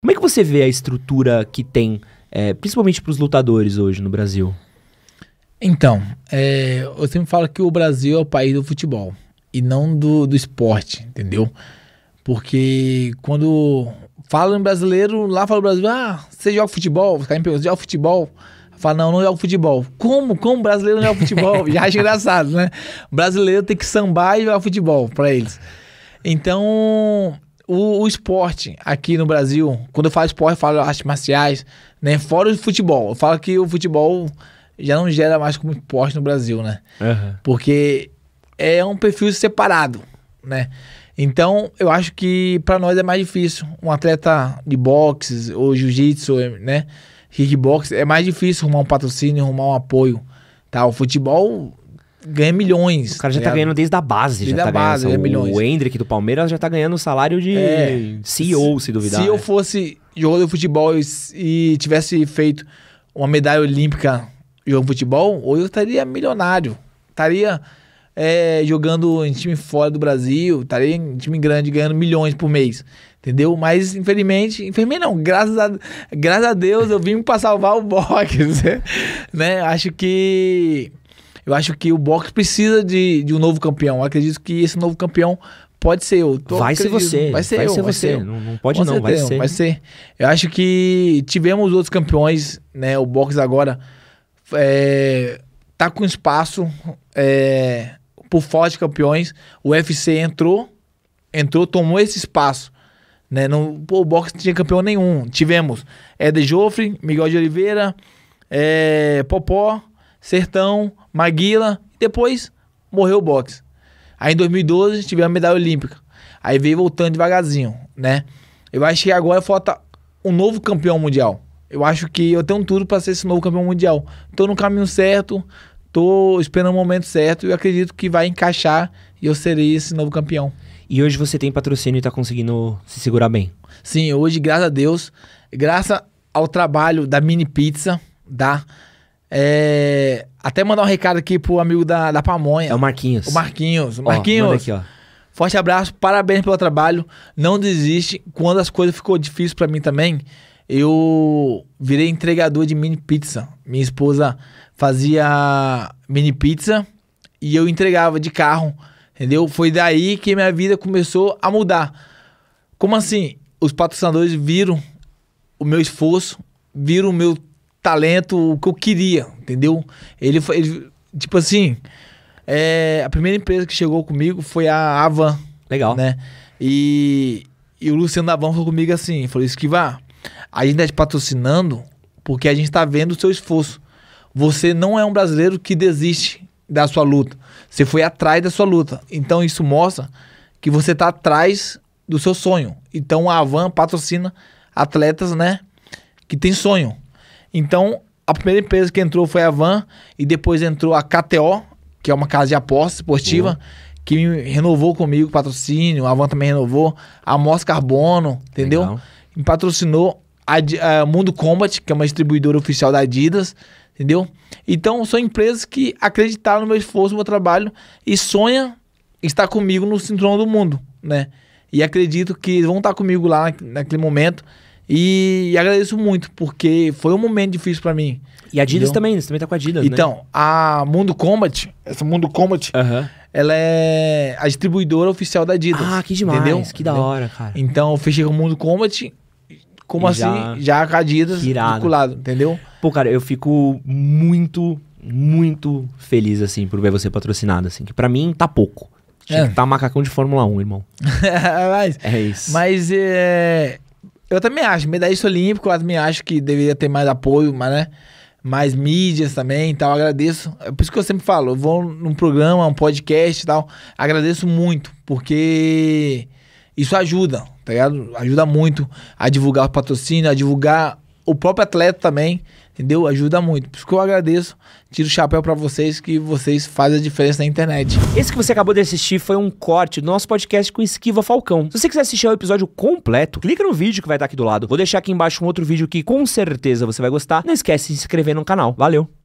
Como é que você vê a estrutura que tem, é, principalmente para os lutadores hoje no Brasil? Então, é, eu sempre falo que o Brasil é o país do futebol e não do, do esporte, entendeu? Porque quando falo em brasileiro, lá fala o brasileiro, ah, você joga futebol? Os caras me perguntam, joga futebol? Fala, não, não joga futebol. Como? Como brasileiro não joga futebol? Já acho engraçado, né? O brasileiro tem que sambar e jogar futebol para eles. Então, o, o, esporte aqui no Brasil, quando eu falo esporte, eu falo artes marciais, né? Fora o futebol. Eu falo que o futebol já não gera mais como esporte no Brasil, né? Uhum. Porque é um perfil separado, né? Então, eu acho que para nós é mais difícil. Um atleta de boxe ou jiu-jitsu, né? Kickbox, é mais difícil arrumar um patrocínio, arrumar um apoio. Tá? O futebol ganha milhões. O cara já tá, tá ganhando desde a base. Desde já tá a base, ganha milhões. O Hendrick do Palmeiras já tá ganhando o salário de é, CEO, se duvidar. Se eu né? fosse jogador de futebol e, e, tivesse feito uma medalha olímpica jogando futebol, hoje eu estaria milionário. Estaria é, jogando em time fora do Brasil, estaria em time grande ganhando milhões por mês. Entendeu? Mas, infelizmente, infelizmente não, graças a, graças a Deus eu vim para salvar o Box, né? Acho que eu acho que o boxe precisa de, de um novo campeão. Eu acredito que esse novo campeão pode ser eu. Tô, vai ser você. Vai ser vai eu. Ser vai você. Ser eu. Não, não pode Com não, certeza, vai ser. Vai ser. Eu acho que tivemos outros campeões, né? O boxe agora é, tá com espaço é, por forte campeões. O UFC entrou, entrou, tomou esse espaço. Né? Não, pô, o boxe não tinha campeão nenhum. Tivemos Eder Joffre, Miguel de Oliveira, é, Popó Sertão, Maguila, depois morreu o boxe. Aí em 2012 tivemos a medalha olímpica. Aí veio voltando devagarzinho, né? Eu acho que agora falta um novo campeão mundial. Eu acho que eu tenho tudo para ser esse novo campeão mundial. Tô no caminho certo, tô esperando o momento certo e acredito que vai encaixar e eu serei esse novo campeão. E hoje você tem patrocínio e tá conseguindo se segurar bem? Sim, hoje, graças a Deus, graças ao trabalho da Mini Pizza, da tá? É, até mandar um recado aqui pro amigo da, da Pamonha. É o Marquinhos. O Marquinhos. O Marquinhos. Ó, aqui, ó. Forte abraço, parabéns pelo trabalho. Não desiste. Quando as coisas ficou difícil para mim também, eu virei entregador de mini pizza. Minha esposa fazia mini pizza e eu entregava de carro, entendeu? Foi daí que minha vida começou a mudar. Como assim? Os patrocinadores viram o meu esforço, viram o meu talento, o que eu queria, entendeu? Ele, ele tipo assim, é, a primeira empresa que chegou comigo foi a Avan. Legal. Né? E, e o Luciano da Avan comigo assim, falou, Esquiva, a gente tá te patrocinando porque a gente tá vendo o seu esforço. Você não é um brasileiro que desiste da sua luta. Você foi atrás da sua luta. Então isso mostra que você tá atrás do seu sonho. Então a Avan patrocina atletas, né? Que tem sonho. Então, a primeira empresa que entrou foi a Van e depois entrou a KTO, que é uma casa de apostas esportiva, uhum. que renovou comigo o patrocínio, a Van também renovou, a Moss Carbono, entendeu? Legal. Me patrocinou a, a, Mundo Combat, que é uma distribuidora oficial da Adidas, entendeu? Então, são empresas que acreditaram no meu esforço, no meu trabalho e sonham estar comigo no cinturão do mundo, né? E acredito que vão estar comigo lá naquele momento. E, e agradeço muito, porque foi um momento difícil para mim. E a Adidas entendeu? também, você também tá com a Adidas, né? Então, né? a Mundo Combat, essa Mundo Combat, ela é a distribuidora oficial da Adidas. Ah, que demais, entendeu? que da hora, cara. Então, eu fechei com o Mundo Combat, como e assim, já, já com a Adidas vinculado, entendeu? Pô, cara, eu fico muito, muito feliz, assim, por ver você patrocinado, assim, que pra mim tá pouco. Tinha é. que tá macacão de Fórmula 1, irmão. mas, é isso. Mas é, eu também acho, medalhista olímpico, eu também acho que deveria ter mais apoio, mas né? Mais mídias também e tal, agradeço. É por isso que eu sempre falo, eu vou num programa, um podcast e tal, agradeço muito, porque isso ajuda, tá ligado? Ajuda muito a divulgar o patrocínio, a divulgar o próprio atleta também, entendeu? Ajuda muito. Por isso que eu agradeço, tiro o chapéu para vocês, que vocês fazem a diferença na internet. Esse que você acabou de assistir foi um corte do nosso podcast com Esquiva Falcão. Se você quiser assistir ao é episódio completo, clica no vídeo que vai estar aqui do lado. Vou deixar aqui embaixo um outro vídeo que com certeza você vai gostar. Não esquece de se inscrever no canal. Valeu!